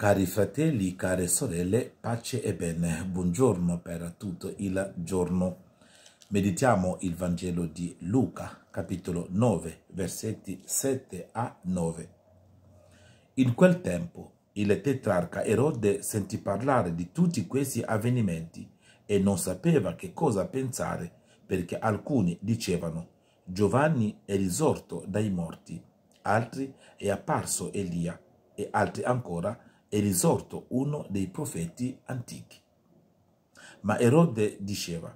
Cari fratelli, care sorelle, pace e bene. Buongiorno per tutto il giorno. Meditiamo il Vangelo di Luca, capitolo 9, versetti 7 a 9. In quel tempo il tetrarca Erode sentì parlare di tutti questi avvenimenti e non sapeva che cosa pensare perché alcuni dicevano Giovanni è risorto dai morti, altri è apparso Elia e altri ancora è risorto uno dei profeti antichi. Ma Erode diceva,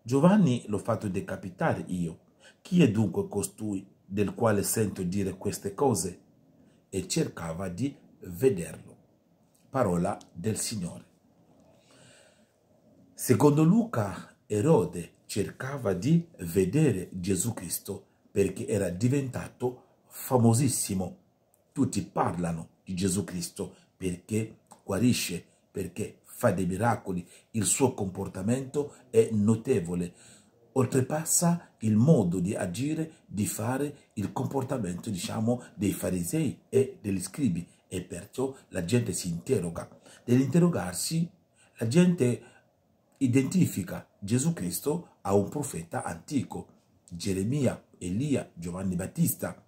Giovanni l'ho fatto decapitare io, chi è dunque costui del quale sento dire queste cose? E cercava di vederlo. Parola del Signore. Secondo Luca, Erode cercava di vedere Gesù Cristo perché era diventato famosissimo. Tutti parlano di Gesù Cristo, perché guarisce, perché fa dei miracoli, il suo comportamento è notevole, oltrepassa il modo di agire, di fare, il comportamento diciamo dei farisei e degli scribi e perciò la gente si interroga. Nell'interrogarsi la gente identifica Gesù Cristo a un profeta antico, Geremia, Elia, Giovanni Battista,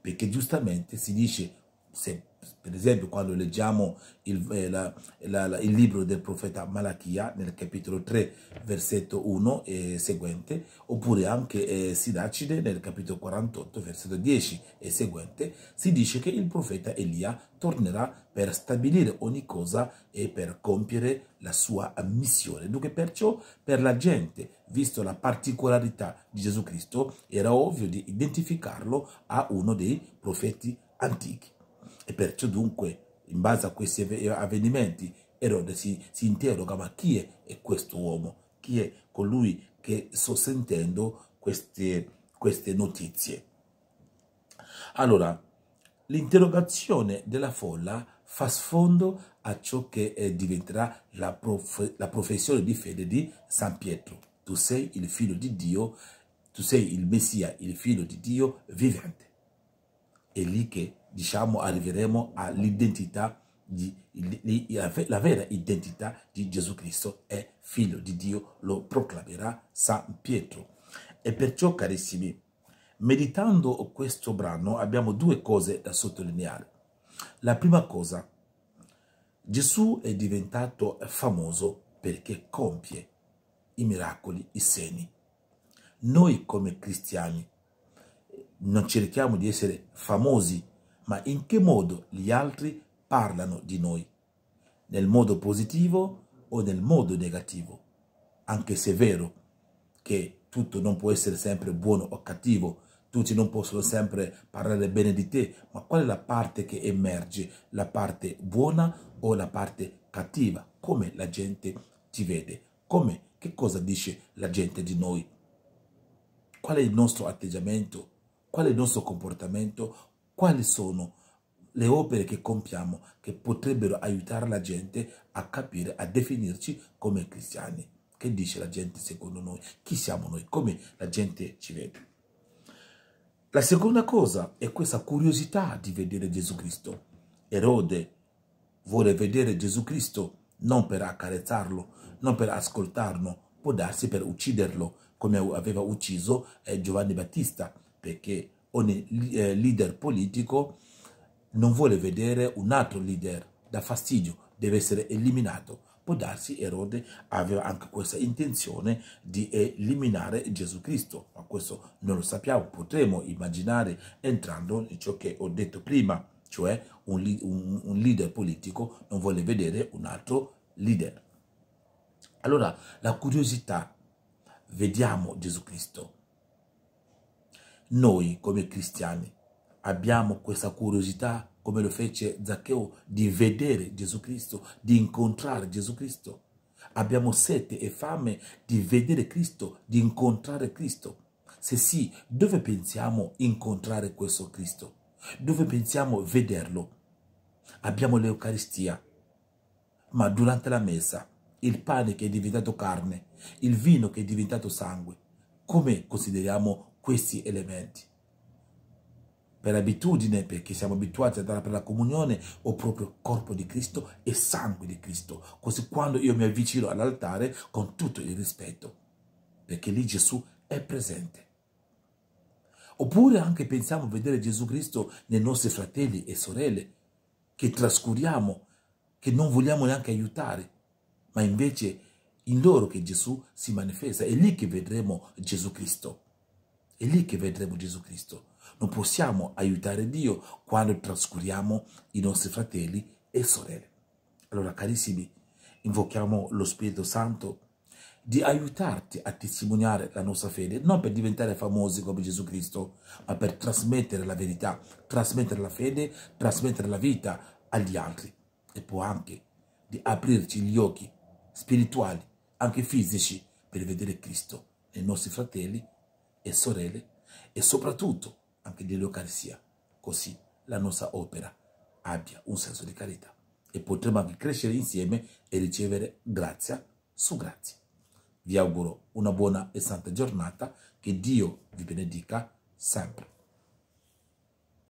perché giustamente si dice se per esempio quando leggiamo il, eh, la, la, la, il, libro del profeta Malachia nel capitolo 3 versetto 1 e seguente oppure anche eh, Siracide nel capitolo 48 versetto 10 e seguente si dice che il profeta Elia tornerà per stabilire ogni cosa e per compiere la sua missione dunque perciò per la gente visto la particolarità di Gesù Cristo era ovvio di identificarlo a uno dei profeti antichi e perciò dunque, in base a questi avvenimenti, Erode si, si interroga, ma chi è, è questo uomo? Chi è colui che sto sentendo queste, queste notizie? Allora, l'interrogazione della folla fa sfondo a ciò che eh, diventerà la, prof la professione di fede di San Pietro. Tu sei il figlio di Dio, tu sei il Messia, il figlio di Dio vivente. È lì che diciamo, arriveremo all'identità di, di, la vera identità di Gesù Cristo è figlio di Dio, lo proclamerà San Pietro. E perciò, carissimi, meditando questo brano abbiamo due cose da sottolineare. La prima cosa, Gesù è diventato famoso perché compie i miracoli, i segni. Noi come cristiani non cerchiamo di essere famosi ma in che modo gli altri parlano di noi, nel modo positivo o nel modo negativo. Anche se è vero che tutto non può essere sempre buono o cattivo, tutti non possono sempre parlare bene di te, ma qual è la parte che emerge? La parte buona o la parte cattiva? Come la gente ti vede? Come, che cosa dice la gente di noi? Qual è il nostro atteggiamento? Qual è il nostro comportamento? quali sono le opere che compiamo che potrebbero aiutare la gente a capire, a definirci come cristiani. Che dice la gente secondo noi? Chi siamo noi? Come la gente ci vede? La seconda cosa è questa curiosità di vedere Gesù Cristo. Erode vuole vedere Gesù Cristo non per accarezzarlo, non per ascoltarlo, può darsi per ucciderlo, come aveva ucciso eh, Giovanni Battista, perché ogni eh, leader politico non vuole vedere un altro leader da fastidio, deve essere eliminato. Può darsi Erode aveva anche questa intenzione di eliminare Gesù Cristo, ma questo non lo sappiamo, potremmo immaginare entrando in ciò che ho detto prima, cioè un, un, un leader politico non vuole vedere un altro leader. Allora, la curiosità, vediamo Gesù Cristo, noi come cristiani abbiamo questa curiosità come lo fece Zaccheo di vedere Gesù Cristo, di incontrare Gesù Cristo. Abbiamo sete e fame di vedere Cristo, di incontrare Cristo. Se sì, dove pensiamo incontrare questo Cristo? Dove pensiamo vederlo? Abbiamo l'Eucaristia, ma durante la messa il pane che è diventato carne, il vino che è diventato sangue, come consideriamo questi elementi. Per abitudine, perché siamo abituati ad andare per la comunione, ho proprio corpo di Cristo e sangue di Cristo. Così quando io mi avvicino all'altare con tutto il rispetto, perché lì Gesù è presente. Oppure anche pensiamo a vedere Gesù Cristo nei nostri fratelli e sorelle, che trascuriamo, che non vogliamo neanche aiutare, ma invece in loro che Gesù si manifesta. È lì che vedremo Gesù Cristo. È lì che vedremo Gesù Cristo. Non possiamo aiutare Dio quando trascuriamo i nostri fratelli e sorelle. Allora, carissimi, invochiamo lo Spirito Santo di aiutarti a testimoniare la nostra fede, non per diventare famosi come Gesù Cristo, ma per trasmettere la verità, trasmettere la fede, trasmettere la vita agli altri e può anche di aprirci gli occhi spirituali, anche fisici, per vedere Cristo nei nostri fratelli e sorelle e soprattutto anche dell'Eucaristia, così la nostra opera abbia un senso di carità e potremo anche crescere insieme e ricevere grazia su grazia. Vi auguro una buona e santa giornata, che Dio vi benedica sempre.